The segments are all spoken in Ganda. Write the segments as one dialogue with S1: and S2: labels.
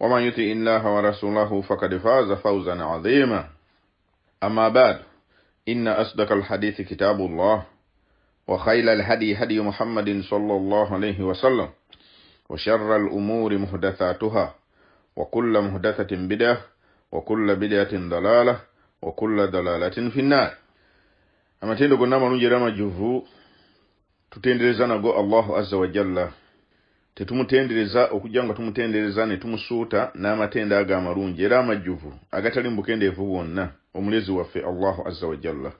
S1: ومن يطع الله ورسوله فقد فاز فوزا عظيما أما بعد إن أصدق الحديث كتاب الله وخيل الهدي هدي محمد صلى الله عليه وسلم وشر الأمور محدثاتها وكل محدثة بدعة وكل بدعة ضلالة وكل ضلالة في النار اما gonna malungi era جوفو tutenderezanago الله عز وجل tetumutendereza okujja nga tumutendereza ne tumusuuta n'amatenda ago amalungi era amajjuvu agatali mubukendeevu bwonna omulezi waffe allahu azza wajalla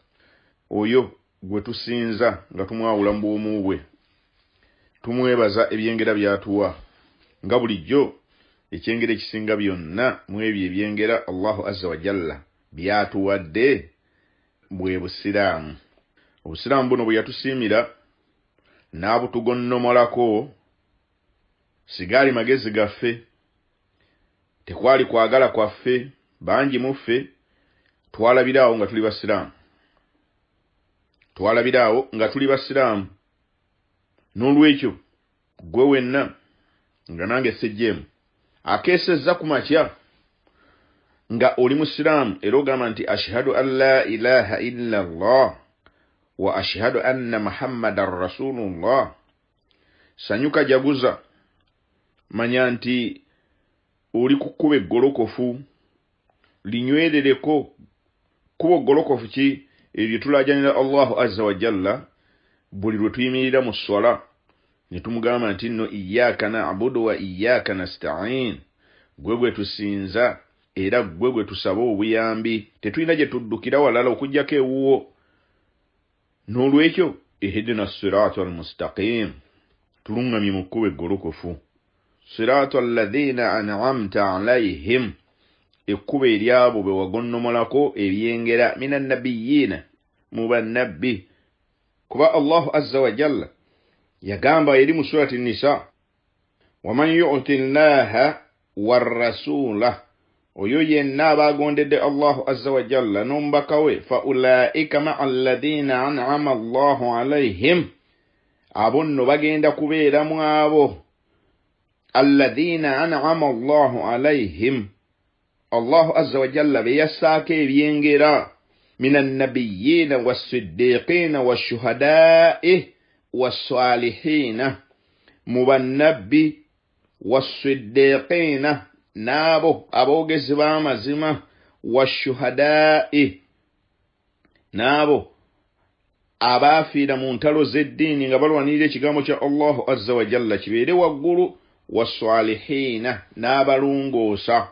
S1: oyo gwe tusinza nga tumwawula mu bwomu bwe tumwebaza ebyengera byatuwa nga bulijjo ekyengera ekisinga byonna mu ebyo ebyengera allahu azza wajalla byatuwadde bwe busiraamu obusiraamu buno bwe yatusiimira n'abutugonnomolako sigaali magezi gaffe tekwali kwagala kwaffe bangi muffe twalabiraawo nga tuli basiraamu twalabiraawo nga tuli basiraamu n'olwekyo gwe wenna nga nange sejeemu akeesezza ku makya nga oli musiraamu era ogamba nti ashhadu an la ilaha illa llah wa ashhadu anna muhammadan rasulu llah sanyuka jaguza manya nti oli kukuba eggolokofu linywerereko kuba ogolokofu ki ebyo tulajanira allahu azza wajalla buli lwe tuyimirira mu swala ne tumugamba nti nno iyaaka nabudu wa iyaaka nastaiin gwe gwe tusinza era gwe gwe tusaba obuyambi tetulina gye tuddukira walala okugjako ewuwo n'olwekyo ehdina siraat almustaqim tuluŋŋamye mu kkuba eggolokofu siraata alladhiina ancamta alayhim ekkuba eryabo be wagonnomolako ebyengera min annabiyiina mu bannabbi kuba allahu azza wajalla yagamba eri mu surati nisa waman yuti llaha warrasuula oyo yenna aba agondedde allahu azza wajalla n'omubaka we fa ulaika maa alladhiina ancama allahu alayhim abo nno bagenda kubeera mu abo الذين أنعم الله عليهم الله عز وجل بيساكي بينجرا من النبيين والصديقين والشهداء والصالحين مبنبي والصديقين نابو أبو جزبا مزمة والشهداء نابو أبا في دمون تلو زدين balwanirira ونيدي kya allahu azza wajalla kibeere waggulu wasalihiina n'abalongoosa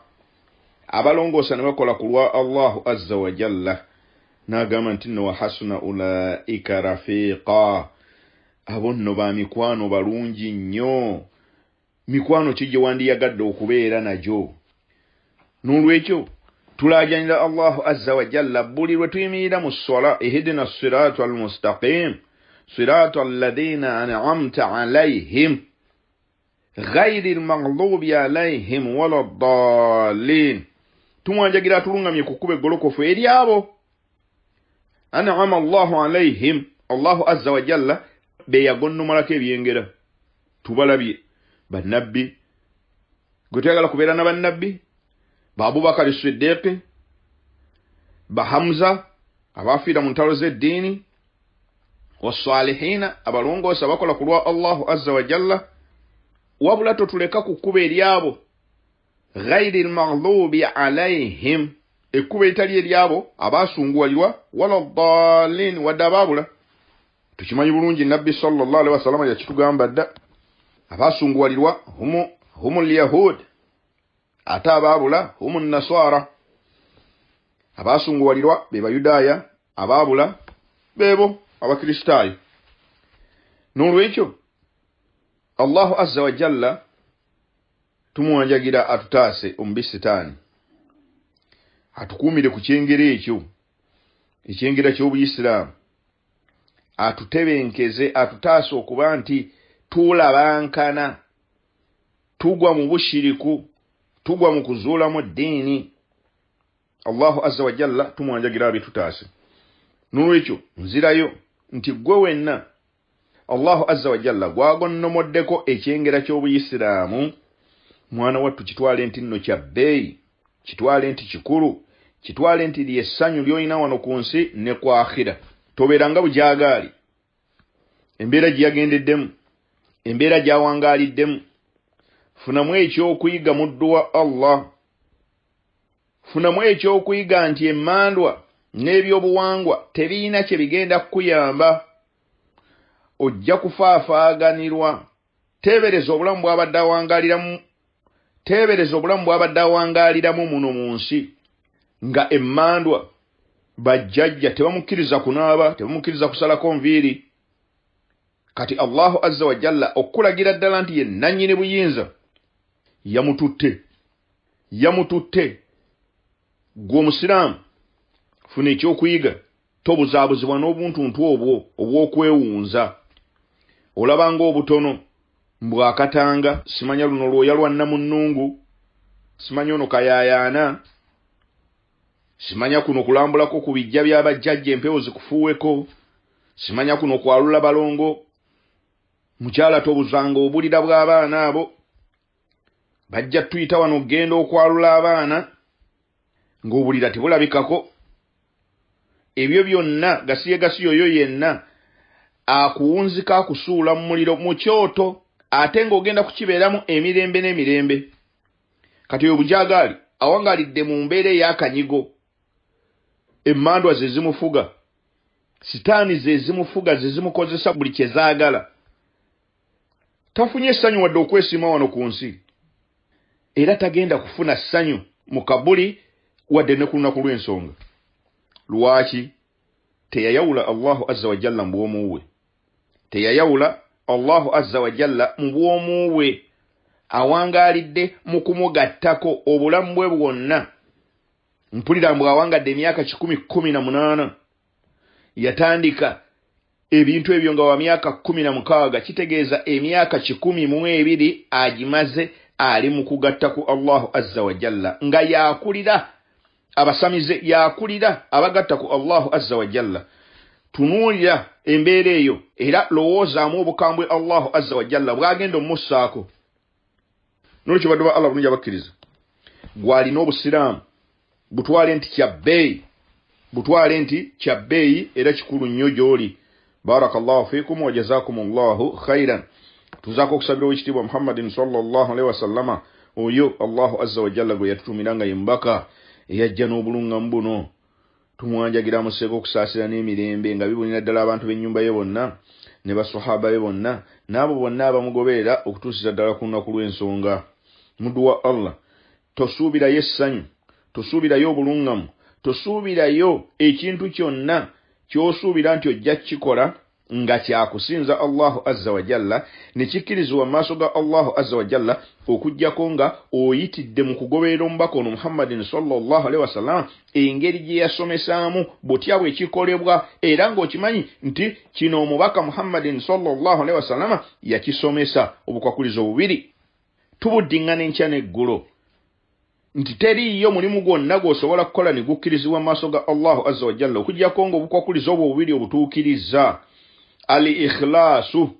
S1: abalongoosa ne bakola ku lwa allahu azza wajalla n'agamba nti nno wahasuna ulaika rafiika abo nno ba mikwano balungi nnyo mikwano ki gye wandiyagadde okubeera nagyo n'olwekyo tulajanira allahu azza wajalla buli lwe tuyimirira mu sola ihdina siraata almustaqim siraata alladhina anamta alaihim غير المغضوب عليهم ولا الضالين tumwanjagira tulungamye ku kkuba eri abo anama allahu alaihim allahu azza wajalla beyagonnomalako ebyengera tubalabye bannabbi gwe tuyagala kubeera na bannabbi ba abubakari siddiqi ba hamuza mu ntalo z'eddiini wassalihina abalongoosa bakola kulwa lwa allahu azza wajalla wabula totuleka ku kkuba eryabo ghayri lmaghlubi alaihim ekkuba eritali eryabo abasunguwalirwa wala ddalin wadde ababula tukimanyi bulungi nabbi salllah alihi wasallama yakitugamba dda abasunguwalirwa humu lyahud ate ababula humu nnaswara abasunguwalirwa be bayudaaya ababula bebo abakristaayo n'olwekyo allahu azza wajalla tumuwanjagira atutaase omubi sitaani atukuumire ku kyengera ekyo ekyengera ky'obuisiraamu atutebenkeze atutaase okuba nti tulabankana tugwa mu bushiriku tugwa mu kuzuulamu ddiini allahu azza wajalla tumuwanjagira abitutaase n'olwekyo nzirayo nti gwe wenna allahu azza wajalla gwagonnomoddeko ekyengera ky'obuyisiraamu mwana wattu kitwale nti nno kya bbeeyi kitwale nti kikulu kitwale nti lyessanyu lyolina wano ku nsi ne kwakhira tobeeranga bujagaali embeera gye yagendeddemu embeera gyawangaaliddemu funamu ekyokuyiga muddu wa allah funamu ekyokuyiga nti emmandwa n'ebyobuwangwa tebiina kye bigenda kukuyamba ojja kufaafaaganirwa teebereza obulamu bwabadde awangaliramu teebereza obulamu bw'abadde awangaaliramu muno mu nsi nga emmandwa bajjajja tebamukkiriza kunaaba tebamukkiriza kusalako nviiri kati allahu azza wa jalla okulagira ddala nti ye nannyini buyinza yamututte yamututte gwe omusiraamu funa ekyokuyiga tobuzaabuzibwa n'obuntuntu obwo obw'okwewunza obu, obu, obu, obu, obu, obu, obu, obu, olabanga obutono mbwakatanga simanya luno lwoya lwanna mu nnungu simanya ono kayaayaana simanya kuno kulambulako ku bijja byabajjajja empewo zikufuuweko simanya kuno kwalula balongo mukyala tobuzanga obulira bw'abaana abo bajja tuyita wano ogenda okwalula abaana ng'obulira tebulabikako ebyo byonna gasiye gasiyoyo yenna akuwunzika akusuula mu muliro mu kyoto ate ng'ogenda kukibeeramu emirembe n'emirembe kati oyo bujagaali awangaalidde mu mbeera ey'akanyigo emmandwa ze zimufuga sitaani ze zimufuga ze zimukozesa buli kye zaagala tafunye essanyu wadde okwesiima wano ku nsi era tagenda kufuna ssanyu mu kabuli wadde ne ku lunaku lw'ensonga lwaki teyayawula allahu azza wajalla mu bwomu we teyayawula allahu azza wajalla mu bwomu bwe awangaalidde mu kumugattako obulamu bwe bwonna mpulira mbw'awangadde emyaka kikumi kkumi na munaana yatandika ebintu ebyo nga wa myaka kkumi na mukaaga kitegeeza emyaka kikumi mu ebiri agimaze ali mu kugatta ku allahu azza wajalla nga yakulira abasamize yakulira abagatta ku allahu azza wajalla tunuulira embeera eyo era lowoozaamu obukambwe allahu azza wajalla bwagenda omussaako nolwekyo badde ba allah bulungi abakkiriza gwalina obusiraamu butwale nti kyabbeeyi butwale nti kyabbeeyi era kikulu nnyo gy'oli baraka llahu fikum wajazaakum llahu khairan tuzaako okusabira owekitiibwa muhammadin salllahalihi wasallama oyo allahu azza wajalla gwe yatutumiranga yembaka eyajja n'obulungamu buno tumwanjagira museeka okusaasira n'emirembe nga bibonera ddala abantu b'ennyumba ye bonna ne basahaba be bonna n'abo bonna abamugoberera okutuusiza ddala ku lunaku lw'ensonga muddu wa allah tosuubirayo essanyu tosuubirayo obuluŋŋamu tosuubirayo ekintu kyonna ky'osuubira nti ojja kukikola nga kyakusinza allahu azza wajalla nekikkirizibwa mu maaso ga allahu azza wajalla okugjako nga oyitidde mu kugoberera omubaka ono muhammadin salllahalihi wasallama engeri gye yasomesaamu butya bwe kikolebwa era ng'okimanyi nti kino omubaka muhammadin salllahalihi wasallama yakisomesa obukwakulizo bubiri tubuddiŋŋana enkya n'eggulo nti teriiyo mulimu gwonna gw'osobola kukola ne gukkirizibwa mu maaso ga allahu azza wajalla okugjako nga obukwakulizo obwo bubiri obutuukirizza al ikhilaasu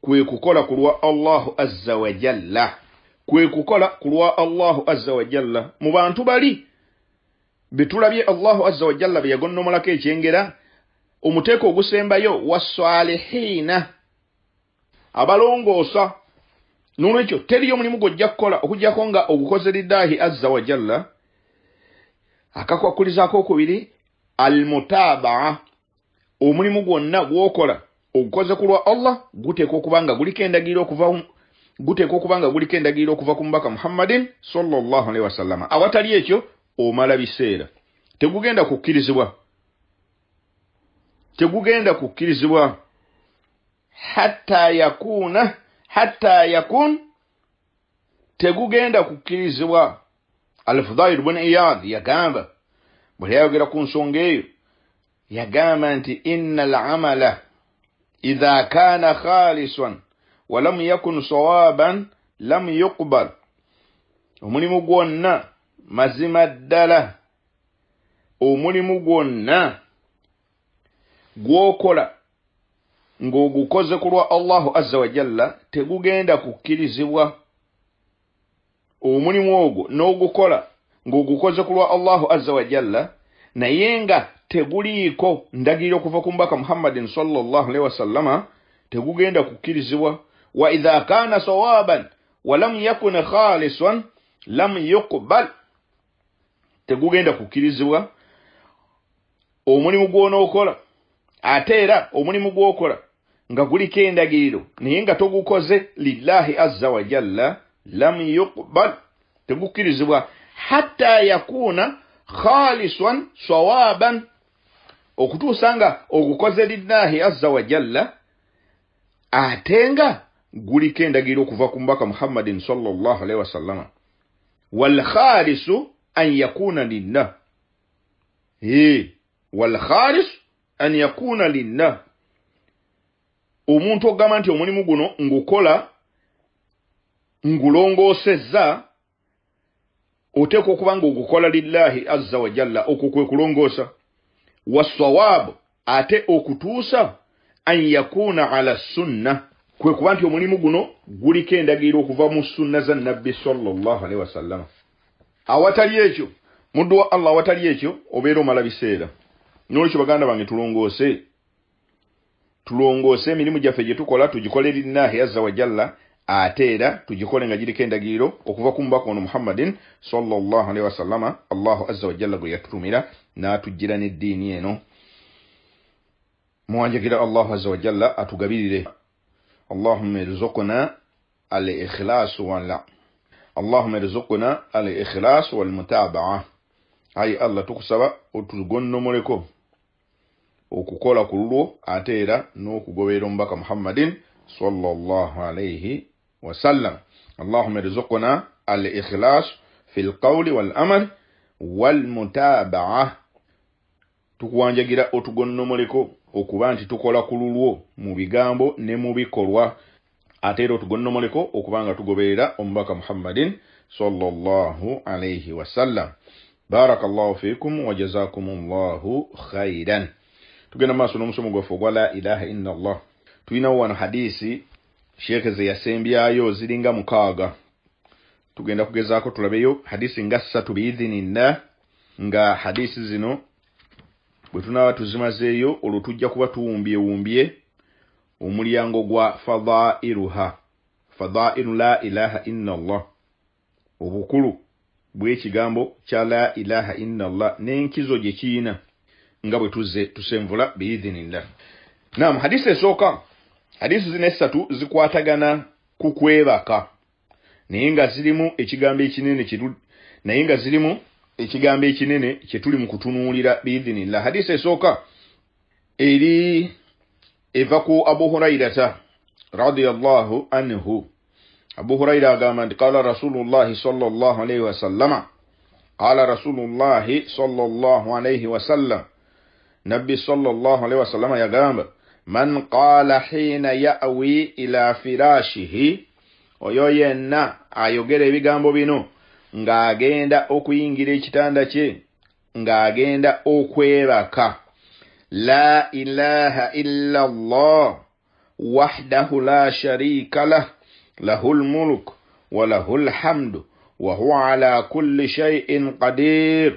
S1: kwe kukola ku lwa allahu azza wajalla kwe kukola ku lwa allahu azza wajalla mu bantu bali betulabye allahu azza wajalla bye yagonnomolako ekyengera omuteeka ogusembayo wasalihiina abalongoosa nolwekyo teriyo omulimu gwojja kukola okugjako nga ogukoze lidahi azza wajalla akakwakulizaako okubiri al mutabaa omulimu gwonna gwokola ogukoze ku lwa allah guteeka okuba nga guliko endagiriro okuva ku mubaka muhammadin salllahalihi wasallama awatali ekyo omala biseera tegugenda kukkirizibwa tegugenda kukkirizibwa hatta yakuuna hatta yakun tegugenda kukkirizibwa alfudail bun iyad yagamba bwe yayogera ku nsonga eyo yagamba nti inna alamala idha kana khaliswan walam yakun sawaban lam yuqbal omulimu gwonna mazima ddala omulimu gwonna gwokola ng'ogukoze ku lwa allahu azza wajalla tegugenda kukkirizibwa omulimu ogwo n'ogukola ng'ogukoze ku lwa allahu azza wajalla naye nga teguliiko ndagiriro okuva ku mubaka muhammadin salllahalihi wasallama tegugenda kukkirizibwa wa idha kaana sawaaban walam yakun khaalisan lam yukbal tegugenda kukkirizibwa omulimu gw'onookola ate era omulimu gw'okola nga guliko endagiriro naye nga togukoze lillahi azza wajalla lam yukbal tegukkirizibwa hatta yakuuna khaaliswan sawaaban okutuusa nga ogukoze linnaahi azza wajalla ate nga guliko endagiro okuva ku mubaka muhammadin salllahalhi wasallama walkhaalisu an yakuuna linna walkhaalisu an yakuuna linna omuntu ogamba nti omulimu guno ngukola ngulongoosezza oteekwa okuba nga ogukola lillahi azza wajalla okwo kwe kulongoosa wasawabu ate okutuusa an yakuuna ala sunna kwe kuba nti omulimu guno guliko endagiro okuva mu sunna za nabbi salllahalihi wasallama awatali ekyo muddu wa allah awatali ekyo obeera omala biseera nolwekyo baganda bange tulongoose tulongoose emirimu gyaffe gye tukola tugikole linnahi azza wajalla ateera era tugikole nga giriko endagiriro okuva ku mubaka ono muhammadin sallallahu alaihi wasallama allahu azza wajalla gwe yatutumira n'atujjira n'eddiini eno mwanjagira allahu azza wajalla atugabirire allahumma irzukna al ikhlasu wala allahumma irzukna al ikhlasu walmutabaa ayi allah tukusaba otugonnomoleko okukola ku lulwo ate era n'okugobera omubaka muhammadin sallallahu alaihi وسلم اللهم ارزقنا الاخلاص في القول والامر والمتابعه tukuwanjagira otugonnomoleko okuba nti tukola ku lulwo mu bigambo ne mu bikolwa ate era otugonnomoleko okuba nga tugoberera omubaka muhammadin sallallahu alaihi wasallam baraka llahu fikum wajazakum llahu khairan tugenda maaso n'omusomo gwaffe ogwa la ilaha illa allah tulinawo wano hadisi sheeke ze yasembyayo ziringa mukaaga tugenda kugezaako tulabeyo hadisi nga ssatu biidhinina nga hadisi zino bwe tunaaba tuzimazeeyo olwo tujja kuba tuwumbyewumbye omulyango gwa fadhairuha fadhairu la ilaha inallah obukulu bwekigambo kya la ilaha inallah n'enkizo gye kiyina nga bwe tuzze tusenvula biidhinillah naam hadisi esooka hadisi zino essatu zikwatagana kukwebaka kwebaka naye nga zirimu ekigambo ekinene naye nga zirimu ekigambo ekinene kye tuli mu kutunuulira biidhinillah hadisi esooka eri eva ku abu hurairata radiallahu anhu abu huraira agamba nti qala rasulullahi salllah alaihi wasallama qala rasulullahi salllah alaihi wasallam nabbi salllah alaihi wasallama yagamba من قال حين yawi ila firashihi oyo yenna ayogera ebigambo bino ng'agenda okuyingira ekitanda kye ng'agenda okwebaka la ilaha illa allah wahdahu la sharika lah lahu lmuluk wa lahu lhamdu wa huwa ala kulli shaiin qadir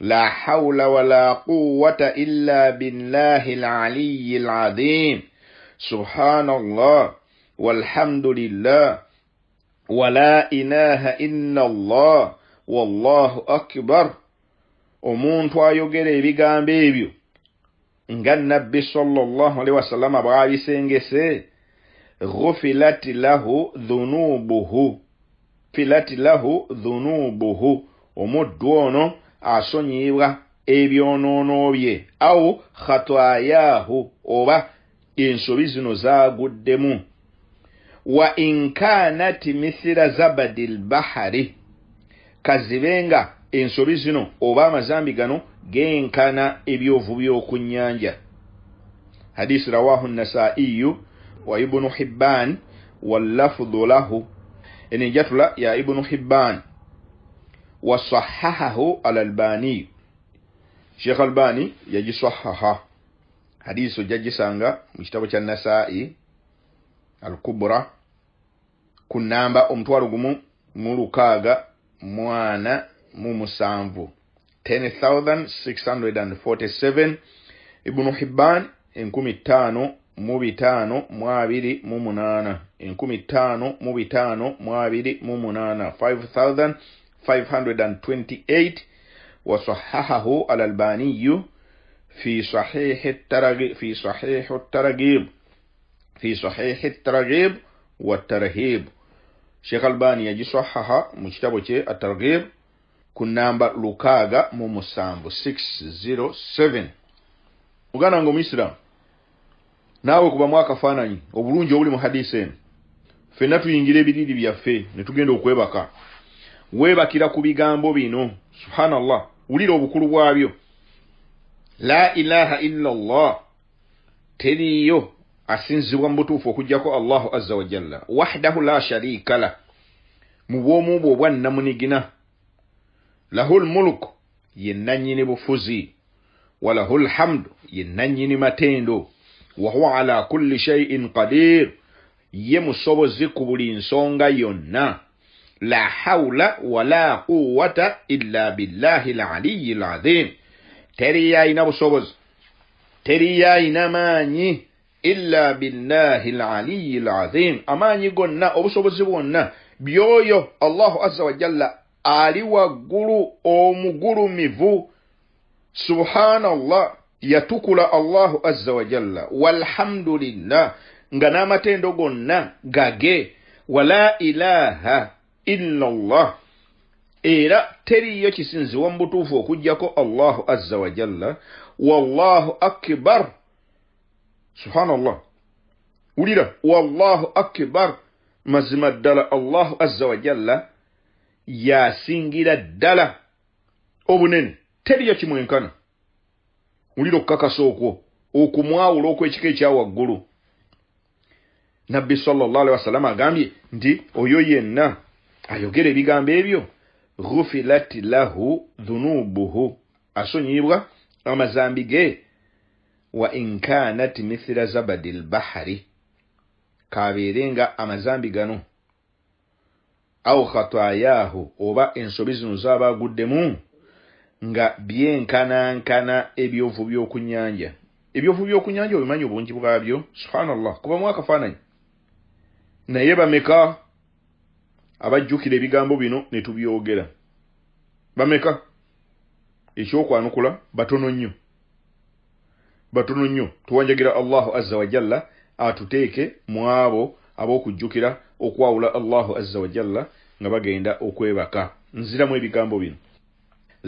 S1: لا حول ولا قوة إلا بالله العلي العظيم سبحان الله والحمد لله ولا إله إلا الله والله أكبر أمون فايو غيري بيغان بيبيو النبي صلى الله عليه وسلم بغاري سينجسي غفلت له ذنوبه غفلت له ذنوبه ومدونه asonyiyibwa ebyonoono bye awo khatayaahu oba ensobi zino zaaguddemu wa inkaanati mithira zabadi lbahari kazibe nga ensobi zino oba amazambi gano genkana ebyovu by'oku nnyanja hadisi rawahu nasaiyu wa ibunu hibban wallafudu lahu enenjatula ya ibunu hibban wasahahahu alalbani sheikh albani yagisahaha hadisi ojjagisanga mu kitabo kya nasai alkubra ku namba omutwalo gumu mu lukaaga mwana mu musanvu 10647 ibunu hiban enkumi ttaano mu bitaano mu abiri mu munaana enkumi ttaano mu bitaano mu abiri mu munaana 5 528 وصححه الألباني في صحيح الترغيب في صحيح الترغيب في صحيح الترغيب والترهيب شيخ الباني يجي صحح مجتبه الترغيب kunamba lukaaga mu musanvu 607 ogana nawe kuba mwaka kubamu akafaananyi obulungi obuli mu hadisi eno ffenna tuyingira ebiriri byaffe ne tugenda okwebaka weebakira ku bigambo bino subhanallah ulira obukulu bwabyo la ilaha illa allah teriyo asinzibwa mu butuufu okugjako allahu azza wajalla wahdahu la sharika la mu bw'omu bwe obwannamunigina lahu lmuluku ye nannyini bufuzi walahu lhamdu ye nannyini matendo wahuwa ala kulli shaiin qadir ye musobozi ku buli nsonga yonna la haula wala quwata illa billahi laliyi lazim teriyo ayina busobozi teriyo ayina amaanyi illa billahi laliyi lazim amaanyi gonna obusobozi bwonna byoyo allahu aza wajalla ali waggulu omugulumivu subhanallah yatukula allahu aza wajalla walhamdu lillah nga n'amatendo gonna gage wala ilaha illallah era teriyo kisinzibwa mu butuufu okugjako allahu azza wajalla wallahu akbar subhanallah wulira wallahu akbar mazima ddala allahu azza wajalla yasingira ddala obunene teriyo kimwenkana wulira okukakasa okwo okumwawula okw'ekika ekyawaggulu nabbi sallallahu alihi wasalama agambye nti oyo yenna ayogera ebigambo ebyo ghufirat lahu dhunubuhu asonyibwa amazambi ge wa inkanat mithira zabadi lbahari kabeerenga amazambi gano au khatayaahu oba ensobi zino zaba aguddemu nga byenkanankana ebyovu byokunyanja ebyovu byokunyanja obimanyi obungi bwabyo subhanallah kubamu akafaananyi naye bameka abajjukira ebigambo bino ne tubyogera bameka ekyokwanukula batono nnyo batono nnyo tuwanjagira allahu azza wajalla atuteeke mu abo ab'okujjukira okwawula allahu azza wajalla nga bagenda okwebaka nziramu ebigambo bino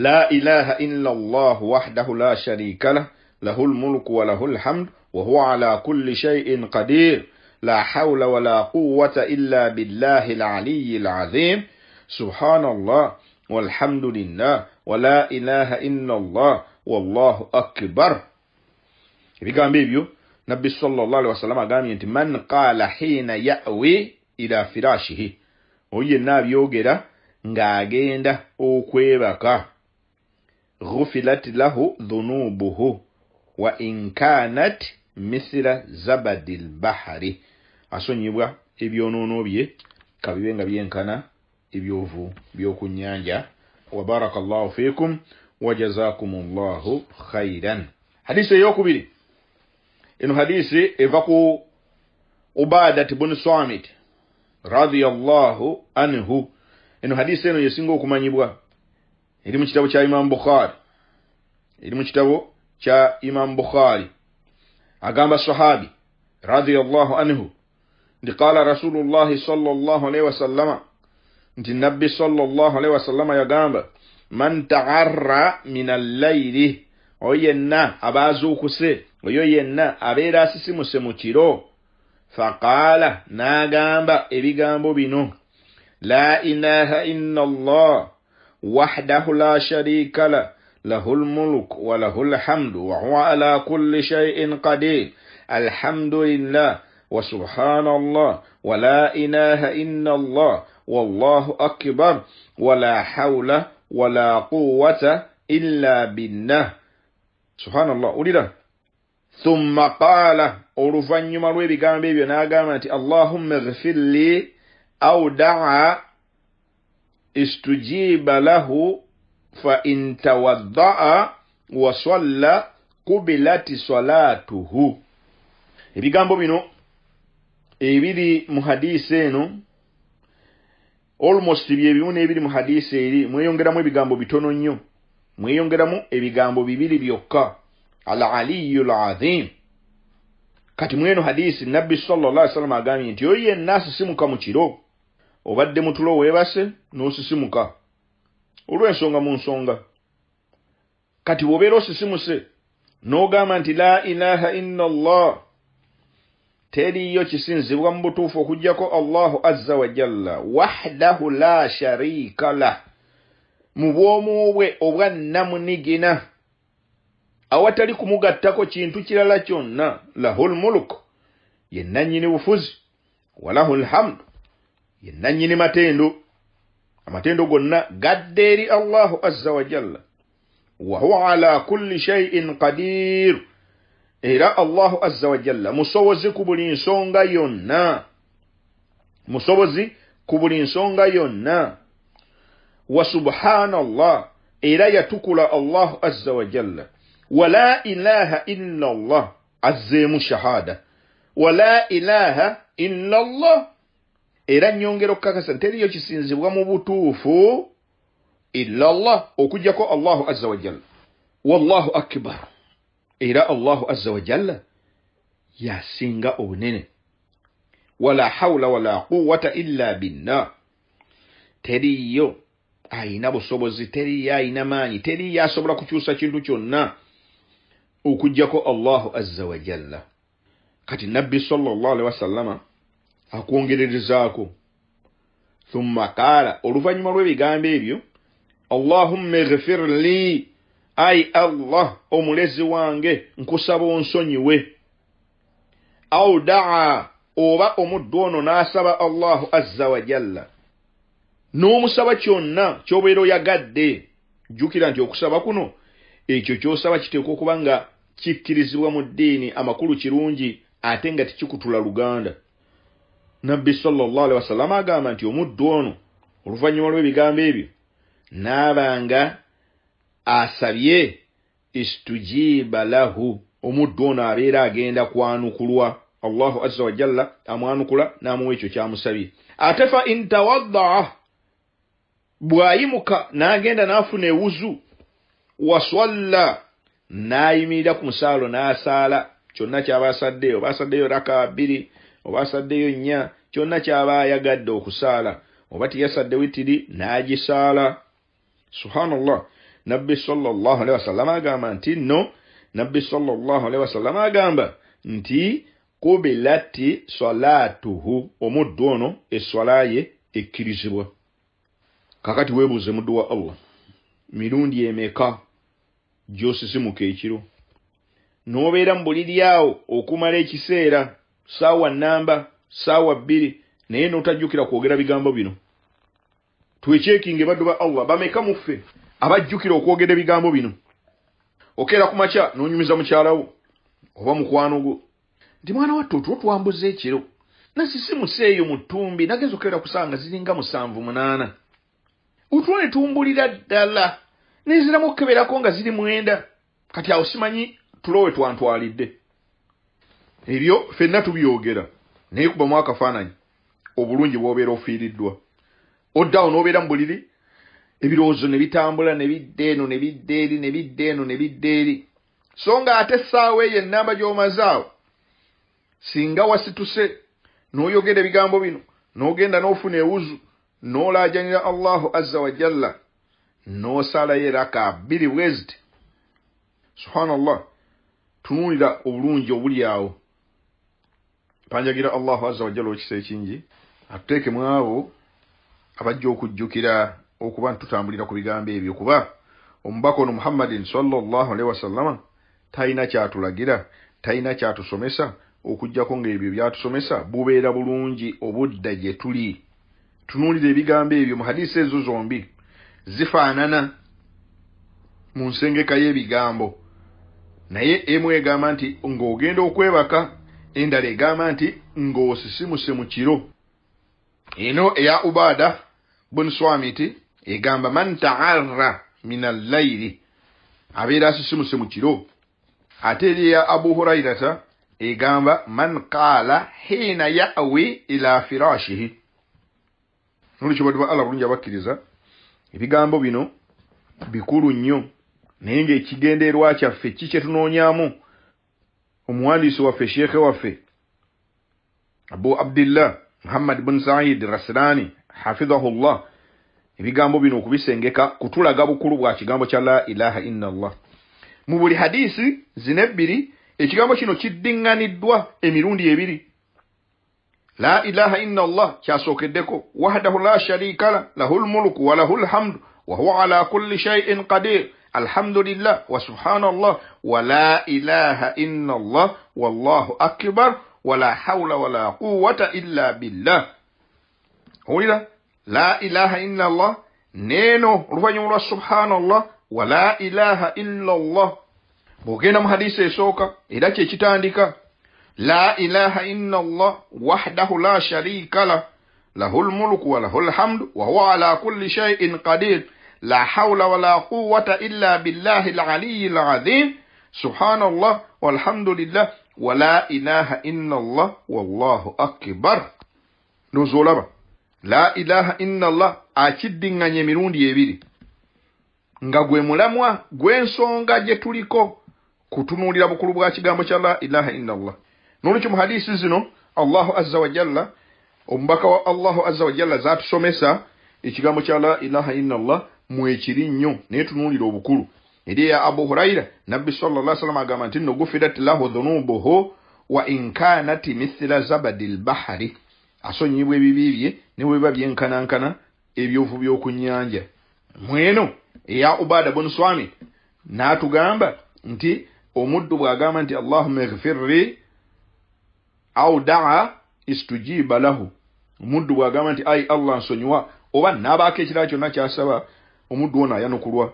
S1: la ilaha illa allahu wahdahu la sharika lah lahu lmulku walahu lhamdu wahuwa ala kulli shaiin qadir لا حول ولا قوة إلا بالله العلي العظيم سبحان الله والحمد لله ولا إله إلا الله والله أكبر في كان بيبيو نبي صلى الله عليه وسلم قال من قال حين يأوي إلى فراشه وي النبي يوجد نغاجيندا أوكويبكا غفلت له ذنوبه وإن كانت مثل زبد البحر asonyibwa ebyonoono bye kabibe nga byenkana ebyovu by'oku nnyanja wa baraka llahu fiikum wa jazaakum llahu khairan hadisi eyokubiri eno hadisi eva ku ubadat bun samit radiallahu anhu eno hadisi eno yesinga okumanyibwa eri mu kitabo kya imamu bukhari eri mu kitabo kya imamu bukhari agamba sahabi radiallahu anhu دي قال رسول الله صلى الله عليه وسلم دي النبي صلى الله عليه وسلم يا جامب من تعرى من الليل وينا أبازو كسي وينا أبيرا سيسي مسمو فقال نا جامب إبي جامبو بينو لا إله إلا الله وحده لا شريك له له الملك وله الحمد وهو على كل شيء قدير الحمد لله وسبحان الله ولا إله إلا الله والله أكبر ولا حول ولا قوة إلا بالله سبحان الله أولي ثم قال أرفن يمروي بقام بيبي ناقام اللهم اغفر لي أو دعا استجيب له فإن توضع وصلى قبلت صلاته ebigambo bino ebiri mu hadiisi eno almost byebimu n'ebiri mu hadiisi eri mweyongeramu ebigambo bitono nnyo mweyongeramu ebigambo bibiri byokka al aliyu l azim kati mweno hadiisi nabbi salla salama agambye nti oyo yenna asisimuka mu kiro obadde mutulo weebase n'osisimuka olw'ensonga mu nsonga kati bw'obeera osisimuse n'ogamba nti la ilaha illa llah teriyo kisinzibwa mu butuufu okugyako allahu azza wajalla wahdahu la shariika lah mu bwomu bwe obwa namunigina awatali kumugattako kintu kirala kyonna lahu lmulk ye nannyini bufuzi walahu lhamdu ye nannyini matendo amatendo gonna gadde eri allahu azza wajalla wahuwa ala kulli shaiin qadiiru era allah azza wajalla musobozi ku buli nsonga yonna musobozi ku buli nsonga yonna wa subhanallah era yatukula allah azza wajalla wala ilaha illa allah azzeemu shahada wala ilaha illa allah era nyongera okukakasa teriyo kisinzibwa mu butuufu illa allah okugjako allah azza wajalla wallahu akbar era allahu azza wa jalla yasinga obunene wala haula wala quwata illa billah teriyo ayina busobozi teriyo ayina maanyi teriyo asobola kukyusa kintu kyonna okugjako allahu azza wa jalla kati nabbi salllahalihi wasallama akwongererezaako thumma qaala oluvannyuma lw'ebigambo ebyo allahumma ighfir li ayi allah omulezi wange nkusaba onsonyiwe au daa oba omuddu ono n'asaba allahu azza wajalla n'omusaba kyonna ky'obeera oyagadde jjukira nti okusaba kuno ekyo ky'osaba kiteekwa okuba nga kikkirizibwa mu ddiini amakulu kirungi ate nga tekikutula luganda nabbi salllahalihi wasallama agamba nti omuddu ono oluvannyuma lw'ebigambo ebyo n'abanga asabye istujiba lahu omuddu ono abeera agenda kwanukulwa allahu aza wajalla amwanukula n'amuwa ekyo kyamusabye ate fa intawaddaa bw'ayimuka n'agenda n'afuna ewuzu waswalla n'ayimirira ku musaalo n'asaala kyonna ky'aba asaddeyo oba asaddeyo raka bbiri oba asaddeyo nnya kyonna ky'aba ayagadde okusaala oba tiyasaddewo tiri n'agisaala subhanallah nabbi sallallahu alaihi wasallam agamba nti nno nabbi sallallahu alaihi wasallam agamba nti kubilati salatuhu omuddu ono eswala ye ekkirizibwa kakati weebuuze muddu wa allah mirundi emeka gyosisimuka ekiro n'obeera mu buliri awo okumala ekiseera saawa nnamba saawa bbiri naye n'otajjukira kwogera bigambo bino twekyekinge baddu ba allah bameka mu ffe abajjukira okwogera ebigambo bino okeera ku makya n'onyumiza mukyalawo oba mukwano gwo nti mwana watta otulo twambuze ekiro nasisimusa eyo mu ttumbi nagenza okeera kusanga ziringa musanvu munaana otulo ne tumbulira ddala neziramu okukeberako nga ziri mwenda kati awo simanyi tulo we twantwalidde ebyo ffenna tubyogera naye kubamu akafaananyi obulungi bw'obeera ofiiriddwa oddaawo n'obeera mu buliri ebirowoozo ne bitambula ne bidda eno ne bidda eri ne bidda eno ne bidda eri so nga ate essaawa eyo ennamba gy'omaze awo singa wasituse n'oyogera ebigambo bino n'ogenda n'ofuna ewuzu n'olaajanira allahu azza wa jalla n'osalayo eraka bbiri wezd subhanallah tunuulira obulungi obuli awo panjagira allahu azza wa jalla ekisa ekingi atuteekemu abo abajja okujjukira okuba ntutambulira ku bigambo ebyo kuba omubaka ono muhammadin salllahalihi wasallama talina kyatulagira talina kyatusomesa okugjako ngaebyo byatusomesa bubeera bulungi obudda gye tuli tunuulira ebigambo ebyo mu hadiisa ezo zombi zifaanana mu nsengeka y'ebigambo naye emu egamba nti ng'ogenda okwebaka endala egamba nti ng'osisimuse mu kiro eno eya ubaada bunswamiti egamba man taarra min allairi abeera asusimuse mu kiro ate eri ya abu hurairata egamba man qaala hiina yawi ila firashihi nolwekyobadde ba allah bulungi abakkiriza ebigambo bino bikulu nnyo naye ngaekigendeerwa kyaffe ki kyetunoonyaamu omuwandiisi waffe sheekhe waffe abu abdillah muhammad bun said rasirani hafidahullah ebigambo bino okubisengeka kutulaga bukulu bwa kigambo kya la ilaha illallah mu buli hadisi zina ebbiri ekigambo kino kiddinganiddwa emirundi ebiri la ilaha illallah kyasookeddeko wahdahu la sharika la lahu lmulku wa lahu lhamdu wahuwa ala kulli shaiin qadir alhamdulillah wa subhanallah wa la ilaha illallah wallahu akbar wala hawla wala quwata illa billah owulira la ilaha illa allah neno oluvannyuma lwa subhanallah wa la ilaha illa allah bw'ogenda mu hadisi esooka era kyekitandika la ilaha illa allah wahdahu la sharika lah lahu lmulku wa lahu lhamdu wa huwa ala kulli shaiin qadir la haula wala quwata illa billahi laliyi lazim subhanallah walhamdulillah wa la ilaha illa allah wallahu akbar ndozoolaba la ilaha inallah akiddinganya emirundi ebiri nga gwe mulamwa gw'ensonga gye tuliko kutunuulira bukulu bwa kigambo kya la ilaha inallah n'olwekyo mu hadiisi zino allahu azza wajalla omubaka wa allahu azza wajalla zatusomesa ekigambo kya la ilaha inallah mwekiri nnyo naye tunuulira obukulu eri eya abu hurayira nabbi salla salama agamba nti nogufirat lahu dhunubuhu wa inkanati mithira zabadi lbahari asonyiyibwa ebibi bye ne bwe biba byenkanankana ebyovu by'okunyanja mweno eya obada bun swami n'atugamba nti omuddu bw'agamba nti allahuma ghfirri au daa istujiba lahu omuddu bw'agamba nti ai allah nsonyiwa oba n'abaako ekira kyonna kyasaba omuddu ono ayanukulwa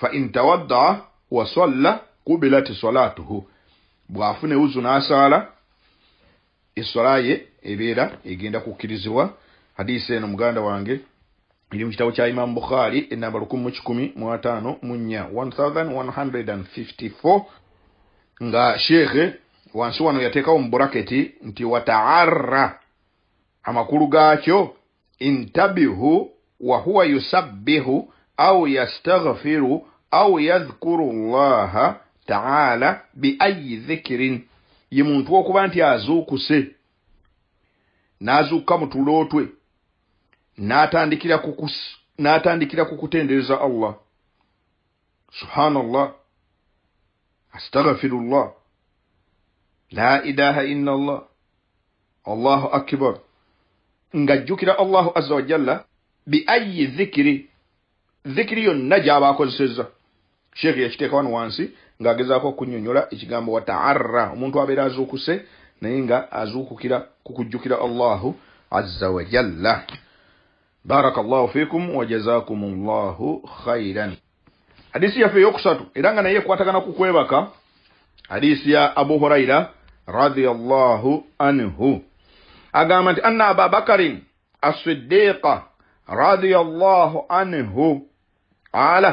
S1: fa intawadda wasalla kubilati salaatuhu bw'afuna ewuzu n'asaala eswala ebera ebeera egenda kukkirizibwa hadisi eno muganda wange iri mu kitabo kya imamu bukhari enamba lukumi mu kikumi mu 1154 nga sheekhe wansi wano yateekawo mu buraketi nti wataarra amakulu gaakyo intabihu wa huwa yusabbihu au yastaghfiru au yadhkuru llaha taala biayi dhikirin ye muntu okuba nti azuukuse n'azuukuka mu tulo twe n'atandikira kukutendereza allah subhanallah astaghfirullah la ilaha illallah allahu akbar ng'ajjukira allahu azza wajalla bi ayi dhikiri dhikiri yonna gy'aba akozeseza sheekh yakiteeka wano wansi ng'agezaako okunnyonnyola ekigambo wataarra omuntu abeera azuukuse naye nga azuukukira ku kujjukira allahu azza wajalla baraka llahu fikum wajazakum llahu khairan hadisi yaffe eyokusatu era nga naye ekwatagana ku kwebaka hadisi ya abu huraira radiallahu anhu agamba nti anna aba bakarin asiddiqa radiallahu anhu qala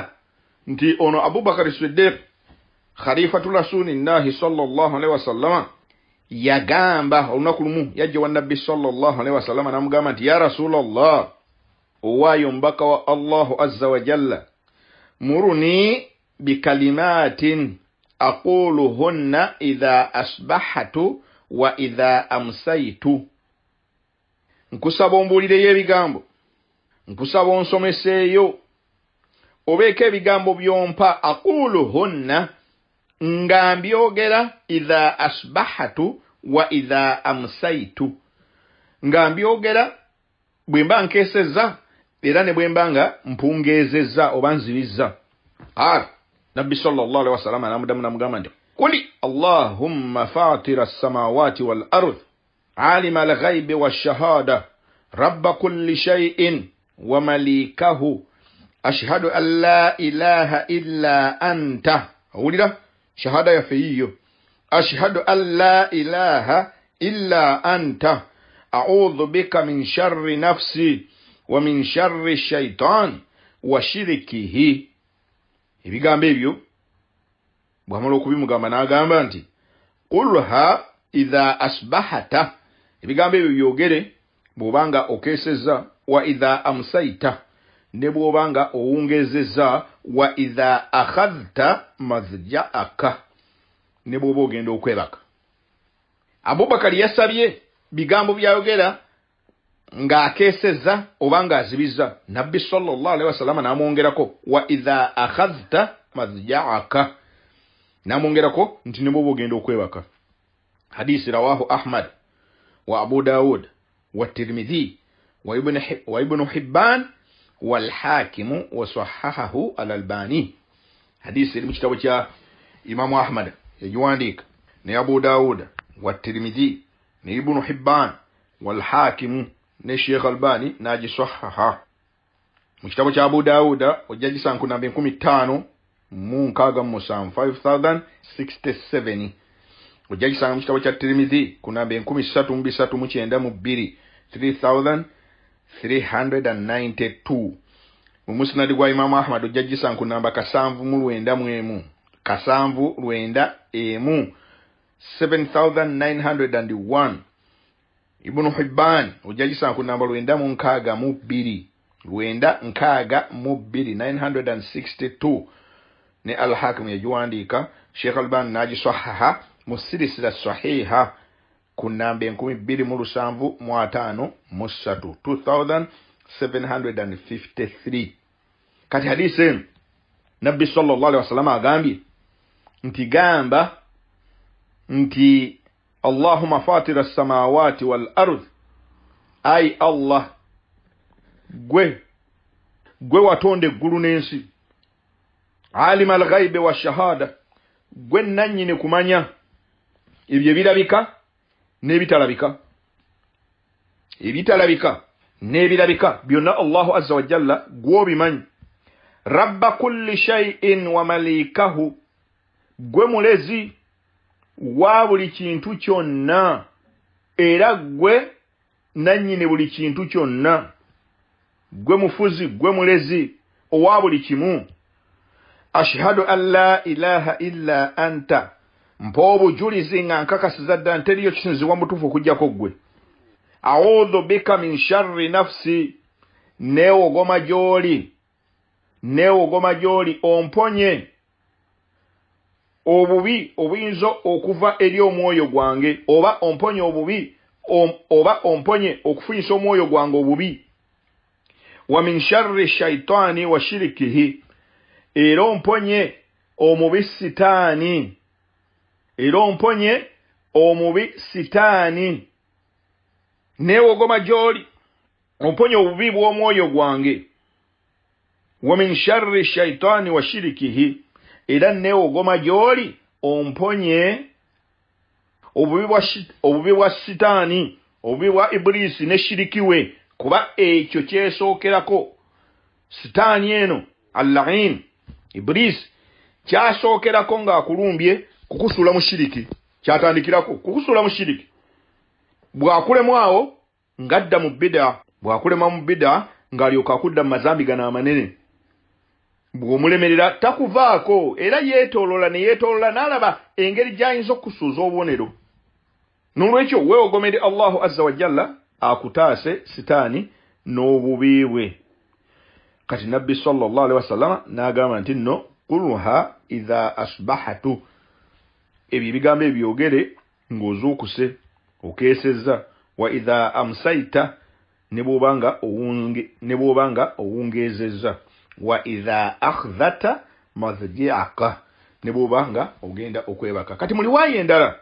S1: nti ono abubakari siddiq khalifatu rasulillahi sallallahu alaihi wasallama yagamba olunaku lumu yajja wannabbi sallallahu alaihi wasallama namugamba nti ya rasulallah owaayo omubaka wa allahu azza wajalla muruni bikalimatin aquluhunna idha asbahatu wa idha amsaitu nkusaba ombuulireyo ebigambo nkusaba onsomeseeyo obeeko ebigambo byompa aquluhunna nga mbyogera idha asbahatu wa idha amsaitu nga mbyogera bwe mba nkeesezza era ne bwe mba nga mpungeezezza oba nzirizza qaala nabbi sallallahu alaihi wasallam anamuddamu namugamba nti قل اللهم فاطر السماوات والأرض عالم الغيب والشهادة رب كل شيء ومليكه أشهد أن لا إله إلا أنت أولي shahada ya feiyo ashhadu an la ilaha illa anta audhu bika min shari nafsi wa min shari shaitan wa shirikihi ebigambo ebyo bwamala okubimugamba n'agamba nti qulha idha asbahata ebigambo ebyo byogere bw'obanga okeseza wa idha amsaita ne bw'oba nga owungezeza wa itha akhadta mazja aka ne bw'oba ogenda okwebaka abubakari yasabye bigambo byayogera ng'akeeseza oba ng'azibizza nabbi salllah alihi wasalama n'amwongerako wa itha akhadta mazja aka n'amwongerako nti ne bw'oba ogenda okwebaka hadisi rawahu ahmad wa abu daud wa tirmidhi wa ibunu hibban walhakimu wasahahahu alalbani hadisi ilimu kitabu cha imamu ahmad yajiwandika ni abu daud watirmidhi ni ibnu hibban walhakimu ni sheikh albani najisahaha mu kitabu cha abu dauda ojajisanku namba enkumi ttaano mu nkaaga mu musanvu 5067 ojja kisanga mu kitabo kya tirimizi ku namba enkumi ssatu mu bisatu mu kyenda mu bbiri 3000 392 mu musnadi gwa imamu ahmadu jjajji nku namba kasanvu mu lwenda mu emu kasanvu lwenda emu 7901 ibunu hibban ojjajji nku namba lwenda mu nkaaga mu bbiri lwenda nkaaga mu bbiri 962 ne al hakimu yagiwandiika sheikh alban n'agisahaha mu sirisira sahiha kunambe nkumi bbiri mu lusanvu mu ataano mu ssatu 2753 kati hadisi eno nabbi sallallahu wa wasallama agambye nti gamba nti allahuma fatira samawati wal ard ai allah gwe gwe watonda eggulu n'ensi alima al ghaibe wa shahada gwe nannyini kumanya ebyo ebirabika n'ebitalabika ebitalabika n'ebirabika byonna allahu azza wajalla gw'obimanyi rabba kulli shayin wa maliikahu gwe mulezi wa buli kintu kyonna era gwe nannyini buli kintu kyonna gwe mufuzi gwe mulezi owa buli kimu ashhadu an la ilaha illa anta mpa obujulizi nga nkakasiza ddala nteriyo kisinzibwa mutufu okugjako ggwe audhu bika min sharri nafsi neewogoma gy'oli neewogoma gy'oli omponye obubi obuyinza okuva eri omwoyo gwange oba omponye obubi oba omponye okufunyisa omwoyo gwange obubi wa min sharri shaitaani wa shirikihi era omponye omubi sitaani era omponye omubi sitaani neewogoma gy'oli omponye obubi bw'omwoyo gwange wa min sharri shaitaani wa shirikihi era neewogoma gy'oli omponye obubi bwa sitaani obubi bwa iburisi ne shiriki we kuba ekyo kyesookerako sitaani eno allain iburisi kyasookerako ng'akulumbye kukusuula mu shiriki kyatandikirako kukusuula mu shiriki bwakulemwawo ng'adda mu bida bwakulema mu bida ng'alyoka akudda mu mazambi gano amanene bw'omulemerera takuvaako era yeetoolola ne yeetoolola n'alaba engeri gy'ayinza okusuuza obubonero n'olwekyo weogomere allahu azza wajjalla akutaase sitaani n'obubi bwe kati nabbi sallallahu alihi wasallama n'agamba nti nno kulha iha asbahatu ebyo ebigambo ebyogere ng'ozuukuse okeesezza wa itha amsaita ne bw'oba nga owungeezezza wa itha akhdhata madhjiaka ne bw'oba nga ogenda okwebaka kati muli waayo endala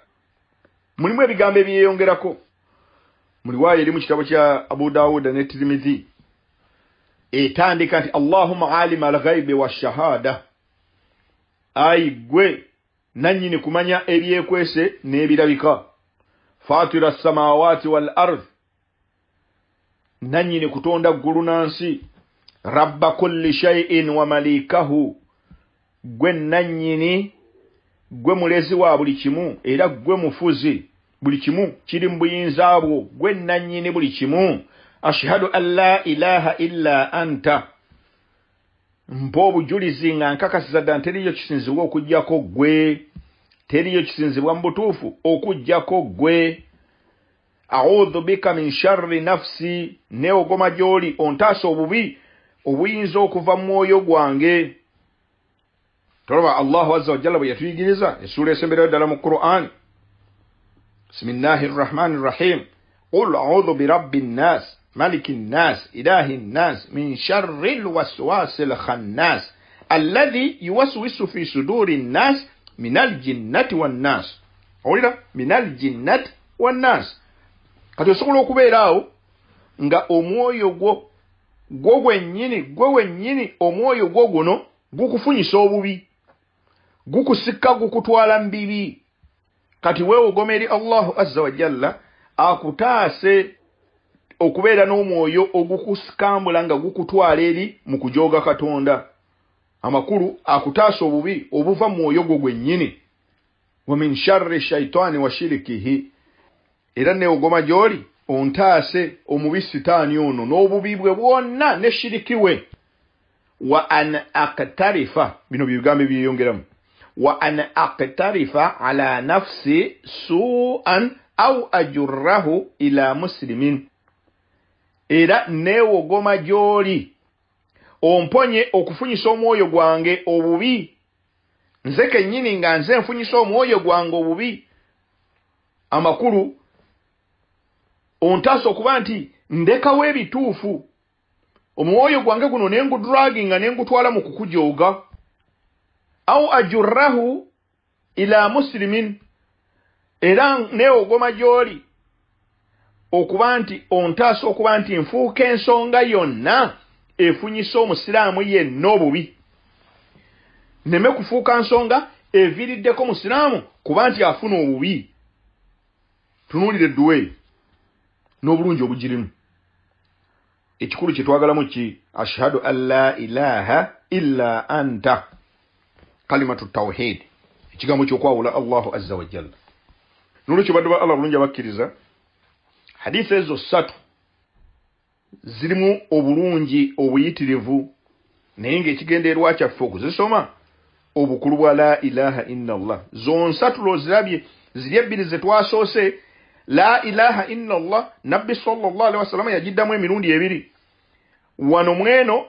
S1: mulimu ebigambo ebyeyongerako muli waayo eri mu kitabo kya abu dawuda ne tirimidhi etandika nti allahuma alima alghaibi washahada ayi gwe nannyini kumanya ebyekwese n'ebirabika fatira samawaati wal ard nannyini kutonda ggulu nansi rabba kulli shaiin wa maliikahu gwe nannyini gwe mulezi wa buli kimu era gwe mufuzi buli kimu kiri mu buyinza bwo gwe nannyini buli kimu ashhadu an la ilaha illa anta mpa obujulizi nga nkakasiza ddala teriyo kisinzibwa okugjako ggwe teriyo kisinzibwa mu butuufu okugjako ggwe audhu bika min sharri nafusi neogoma gy'oli ontaasa obubi obuyinza okuva mu mwoyo gwange tolaba allahu azza wajalla bwe yatuyigiriza essuula esemberayo ddala mu quran bisimillahi rrahmani rrahim qul audhu birabbi nnaasi ملك الناس إله الناس من شر الوسواس الخناس الذي يوسوس في صدور الناس من الجنة والناس أولا من الجنة والناس قد يسولوا كبيراو نغا أمويو غو gwogwe nnyini gwewe nnyini omwoyo gwo guno gukufunyisa obubi gukusikka gukutwala mbibi kati weewogomeri allahu azza wajalla akutaase okubeera n'omwoyo ogukusikambula nga gukutwala eri mu kujooga katonda amakulu akutaasa obubi obuva mwoyo gwo gwennyini wamin sharri shaitaani washirikihi era neogoma gy'oli ontaase omubi sitaani ono n'obubi bwe bwonna ne shirikiwe wa an aktarifa bino byebigambo byeyongeramu wa an aktarifa ala nafsi suan au ajurrahu ila musilimin era neewogoma gy'oli omponye okufunyisa omwoyo gwange obubi nze kennyini nga nze nfunyisa omwoyo gwange obubi amakulu ontaasa okuba nti ndekawo ebituufu omwoyo gwange guno ne ngudragi nga ne ngutwala mu kukujooga au ajurrahu ila musilimin era neewogoma gy'oli okuba nti ontaasa okuba nti nfuuka ensonga yonna efunyisa omusiraamu yenna obubi neme kufuuka nsonga eviiriddeko musiraamu kuba nti afuna obubi tunuulira edduwa eyo n'obulungi obugirimu ekikulu kye twagalamu ki ashhadu an la ilaha illa anta kalimatu tawhid ekigambo kyokwawula allahu azza wajalla nolwekyo badde ba allah bulungi abakkiriza hadisi ezo ssatu zirimu obulungi obuyitirivu naye ng'ekigendeerwa kyaffe okuzisoma obukulu bwa la ilaha illallah zonsatu lozirabye ziri ebbiri zetwasoose la ilaha illallah nabbi salllahalihi wasallama yagiddamu emirundi ebiri wano mweno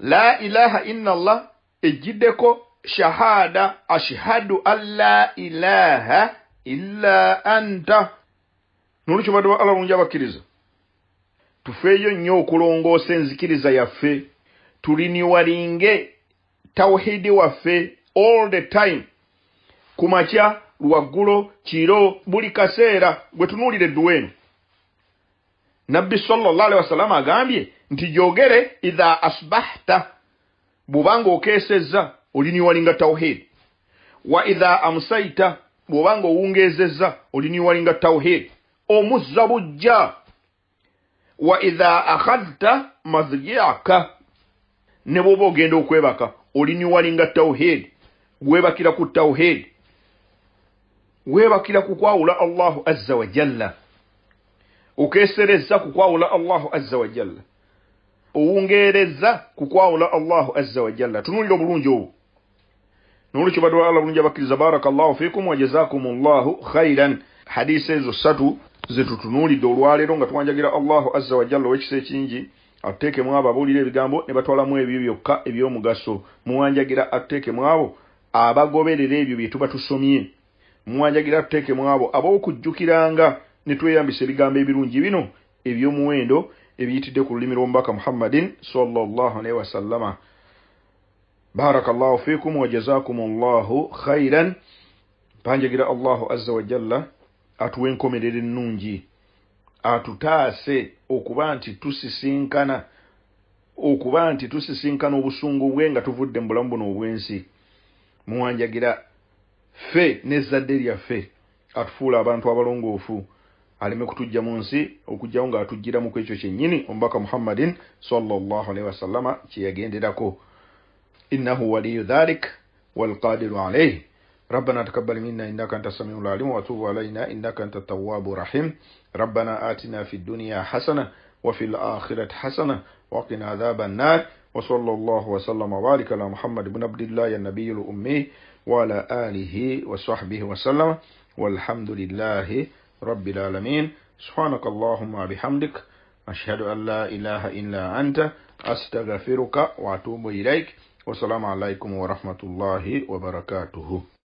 S1: la ilaha illallah ejiddeko shahada ashhadu an la ilaha illa anta n'olwekyo badde allah abakkiriza tufeeyo nnyo okulongoosa enzikiriza yaffe tuliniwalinge tawhidi waffe all the time ku makya lwaggulo kiro buli kaseera gwe tunuulira edduwa eno nabbi sallallahu ali wasallam agambye nti gyogere idha asbahta bw'obanga okeesezza oliniwalinga tawhid wa idha amsaita bw'obanga owungeezezza oliniwalinga tawhid omuzza bujja wa iha akhadta mazyaka ne bwoba ogenda okwebaka olinewalinga tauhid webakira ku tauhid webakira kukwawula allahu azza wajalla okesereza kukwawula allahu azza wajalla owungereza kukwawula allahu azza wajalla tunulira obulungi obwo nolwekyo badwala bulungi abakkiriza baraka llahu fikum wajazakum llahu khairan hadisa ezo satu zetutunuulidde olwaleero nga tuwanjagira allahu azza wajalla ow'ekisa ekingi ateekemu abo abawulira ebigambo ne batwalamu ebyo byokka eby'omugaso muwanjagira ateekemu abo abagoberera ebyo bye tuba tusomye muwanjagira ateekemu abo ab'okujjukiranga ne tweyambisa ebigambo ebirungi bino eby'omuwendo ebiyitidde ku lulimi lw'omubaka muhammadin salllah alaihi wasallama barak llahu fikum wajazakum llahu khairan mpanjagira allahu azza wajalla atuwa enkomerero ennungi atutaase okuba nti tusisinkana okuba nti tusisinkana obusungu bwe nga tuvudde mu bulamu buno obw'ensi muwanjagira ffe n'ezzadde lyaffe atufuula abantu abalongoofu aleme kutujja mu nsi okugjawo ng'atugjiramu ku ekyo kyennyini omubaka muhammadin salllahalihi wasallama kye yagenderako innahu waliyu dhalik walqadiru alaihi ربنا تقبل منا إنك أنت السميع العليم وتوب علينا إنك أنت التواب الرحيم ربنا آتنا في الدنيا حسنة وفي الآخرة حسنة وقنا عذاب النار وصلى الله وسلم وبارك على محمد بن عبد الله النبي الأمي وعلى آله وصحبه وسلم والحمد لله رب العالمين سبحانك اللهم وبحمدك أشهد أن لا إله إلا أنت أستغفرك وأتوب إليك والسلام عليكم ورحمة الله وبركاته